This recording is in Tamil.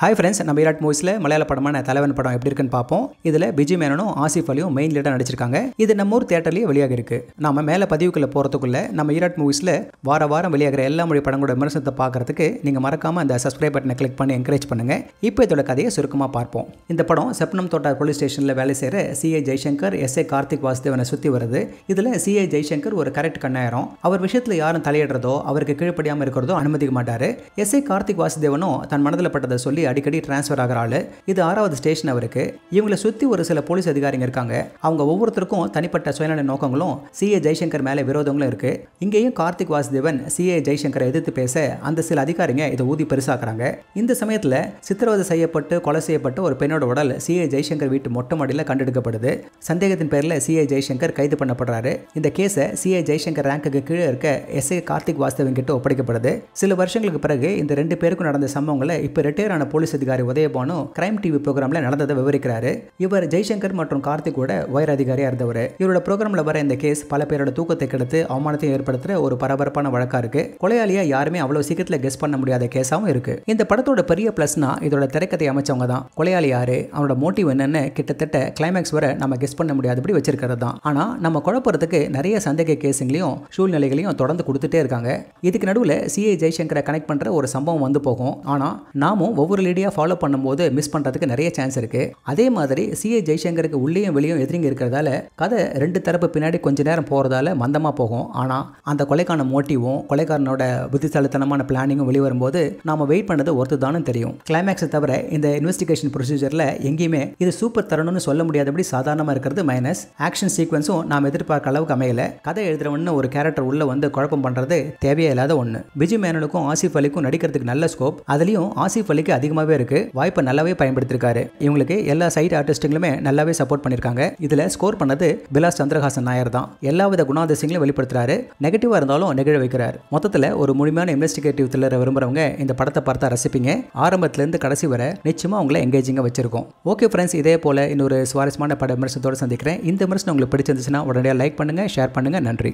ஹாய் ஃப்ரெண்ட்ஸ் நம்ம விராட் மூவிஸில் மலையாள படமான தலைவன் படம் எப்படி இருக்குன்னு பார்ப்போம் இதில் பிஜி மேனனும் ஆசிஃப் அலியும் மெயின் லீடாக நடிச்சிருக்காங்க இது நம்ம ஊர் தேட்டர்லேயே வெளியாக இருக்குது நம்ம மேலே பதிவுக்குள்ளே போகிறதுக்குள்ளே நம்ம ஈராட் மூவிஸில் வார வாரம் வெளியாகிற எல்லா மொழி படங்களோட விமர்சனத்தை பார்க்குறதுக்கு நீங்கள் மறக்காமல் அந்த சப்ஸ்கிரைப் பட்டனை கிளிக் பண்ணி என்கரேஜ் பண்ணுங்கள் இப்போ இதோட கதையை சுருக்கமாக பார்ப்போம் இந்த படம் செப்னம் தோட்டா போலீஸ் ஸ்டேஷனில் வேலை செய்கிற CA Jaishankar S A Karthik வாசுதேவனை சுற்றி வருது இதில் சிஏ ஜெய்சங்கர் ஒரு கரெக்ட் கண்ணாயிரம் அவர் விஷயத்தில் யாரும் தலையிடுறதோ அவருக்கு கீழ்ப்படியாமல் இருக்கிறதோ அனுமதிக்க மாட்டார் எஸ் ஏ கார்த்திக் வாசுதேவனும் தன் மனதில் பட்டதை சொல்லி அடிக்கடி டிரான்ஸ்ஃபர் ஆகிறாள் இது ஆறாவது ஸ்டேஷன் அவருக்கு இவங்களை சுற்றி ஒரு சில போலீஸ் அதிகாரிங்க இருக்காங்க அவங்க ஒவ்வொருத்தருக்கும் தனிப்பட்ட சுயநல நோக்கங்களும் சிஏ ஜெய்சங்கர் மேலே விரோதங்களும் இருக்கு இங்கேயும் கார்த்திக் வாசுதேவன் சிஏ ஜெய்சங்கரை எதிர்த்து பேச அந்த சில அதிகாரிங்க இதை ஊதி பெருசாக்குறாங்க இந்த சமயத்தில் சித்திரவதை செய்யப்பட்டு கொலை செய்யப்பட்ட ஒரு பெண்ணோட உடல் சிஏ ஜெய்சங்கர் வீட்டு மொட்டை மாடியில் கண்டெடுக்கப்படுது சந்தேகத்தின் பேரில் சிஏ ஜெய்சங்கர் கைது பண்ணப்படுறாரு இந்த கேஸை சிஏ ஜெய்சங்கர் ரேங்குக்கு கீழே இருக்க எஸ்ஐ கார்த்திக் வாசுதேவன் கிட்ட ஒப்படைக்கப்படுது சில வருஷங்களுக்கு பிறகு இந்த ரெண்டு பேருக்கும் நடந்த சம்பவங்களை இப்போ ரிட்டையர் ஆன போலீஸ் அதிகாரி உதயபானு கிரைம் டிவி ப்ரோக்ராம்ல நடந்ததை விவரிக்கிறாரு இவர் ஜெய்சங்கர் மற்றும் கார்த்திகோட உயர் அதிகாரியா இருந்தவர் இவரோட ப்ரோக்ராம்ல வர இந்த கேஸ் பல பேரோட தூக்கத்தை கெடுத்து அவமானத்தையும் ஏற்படுத்துற ஒரு பரபரப்பான வழக்கா இருக்கு கொலையாளியா யாருமே அவ்வளவு சீக்கிரத்துல கெஸ் பண்ண முடியாத கேஸாவும் இருக்கு இந்த படத்தோட பெரிய பிளஸ்னா இதோட திரைக்கதை அமைச்சவங்க தான் கொலையாளி யாரு அவனோட மோட்டிவ் என்னன்னு கிட்டத்தட்ட கிளைமேக்ஸ் வர நம்ம கெஸ் பண்ண முடியாதபடி வச்சிருக்கிறது தான் ஆனா நம்ம குழப்பறதுக்கு நிறைய சந்தேக கேஸுங்களையும் சூழ்நிலைகளையும் தொடர்ந்து கொடுத்துட்டே இருக்காங்க இதுக்கு நடுவில் சிஏ ஜெய்சங்கரை கனெக்ட் பண்ற ஒரு சம்பவம் வந்து போகும் ஆனா நாமும் ஒவ்வொரு நேரடியாக ஃபாலோ பண்ணும்போது மிஸ் பண்ணுறதுக்கு நிறைய சான்ஸ் இருக்குது அதே மாதிரி சிஏ ஜெய்சங்கருக்கு உள்ளேயும் வெளியும் எதிரிங்க இருக்கிறதால கதை ரெண்டு தரப்பு பின்னாடி கொஞ்ச நேரம் போகிறதால மந்தமாக போகும் ஆனால் அந்த கொலைக்கான மோட்டிவும் கொலைக்காரனோட புத்திசாலித்தனமான பிளானிங்கும் வெளிவரும்போது நாம் வெயிட் பண்ணது ஒருத்து தானும் தெரியும் கிளைமேக்ஸை தவிர இந்த இன்வெஸ்டிகேஷன் ப்ரொசீஜரில் எங்கேயுமே இது சூப்பர் தரணும்னு சொல்ல முடியாதபடி சாதாரணமாக இருக்கிறது மைனஸ் ஆக்ஷன் சீக்வன்ஸும் நாம் எதிர்பார்க்க அளவுக்கு அமையல கதை எழுதுறவன்னு ஒரு கேரக்டர் உள்ள வந்து குழப்பம் பண்ணுறது தேவையே இல்லாத ஒன்று விஜய் மேனனுக்கும் ஆசிஃப் அலிக்கும் நடிக்கிறதுக்கு நல்ல ஸ்கோப் அதுலேயும் ஆசிஃப் அலிக்கு அதிகமாக அதிகமாகவே இருக்குது வாய்ப்பை நல்லாவே பயன்படுத்திருக்காரு இவங்களுக்கு எல்லா சைட் ஆர்டிஸ்ட்டுங்களுமே நல்லாவே சப்போர்ட் பண்ணியிருக்காங்க இதில் ஸ்கோர் பண்ணது பிலாஸ் சந்திரஹாசன் நாயர் தான் எல்லா வித குணாதிசயங்களும் வெளிப்படுத்துறாரு நெகட்டிவாக இருந்தாலும் நெகிழ வைக்கிறார் மொத்தத்தில் ஒரு முழுமையான இன்வெஸ்டிகேட்டிவ் த்ரில்லரை விரும்புகிறவங்க இந்த படத்தை பார்த்தா ரசிப்பீங்க ஆரம்பத்திலேருந்து கடைசி வர நிச்சயமாக உங்களை எங்கேஜிங்காக வச்சிருக்கும் ஓகே ஃப்ரெண்ட்ஸ் இதே போல் இன்னொரு சுவாரஸ்யமான பட விமர்சனத்தோடு சந்திக்கிறேன் இந்த விமர்சனம் உங்களுக்கு பிடிச்சிருந்துச்சுன்னா உடனடியாக லைக் பண்ணுங்கள் ஷேர் பண்ணுங்கள் நன்றி